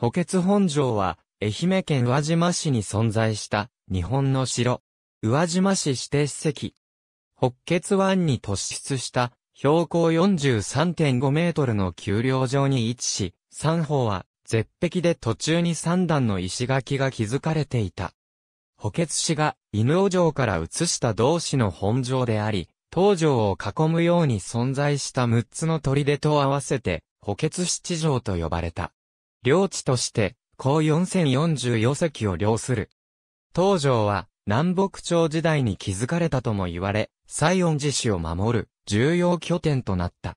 補欠本城は、愛媛県宇和島市に存在した、日本の城。宇和島市指定史跡。北決湾に突出した、標高43.5メートルの丘陵上に位置し、三方は、絶壁で途中に三段の石垣が築かれていた。補欠市が、犬尾城から移した同市の本城であり、東城を囲むように存在した6つの砦と合わせて、補欠七城と呼ばれた。領地として、高4044隻を領する。東条は、南北朝時代に築かれたとも言われ、西園寺市を守る、重要拠点となった。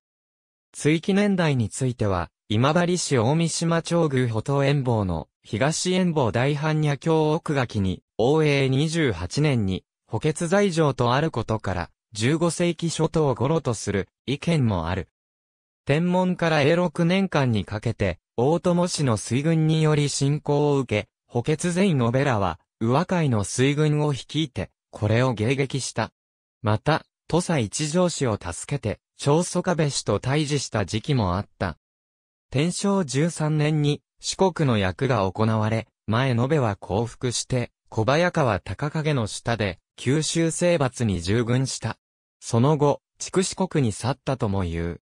追記年代については、今治市大三島町宮保東遠望の東遠望大般若境。奥垣に、応永28年に、補欠在城とあることから、15世紀初頭頃とする意見もある。天文から永6年間にかけて、大友氏の水軍により侵攻を受け、補欠前のベラは、宇和海の水軍を率いて、これを迎撃した。また、土佐一条氏を助けて、長宗壁氏と対峙した時期もあった。天正13年に、四国の役が行われ、前延べは降伏して、小早川高影の下で、九州征伐に従軍した。その後、筑四国に去ったとも言う。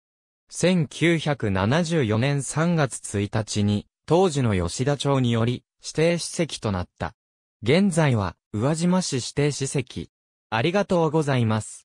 1974年3月1日に、当時の吉田町により、指定史跡となった。現在は、宇和島市指定史跡。ありがとうございます。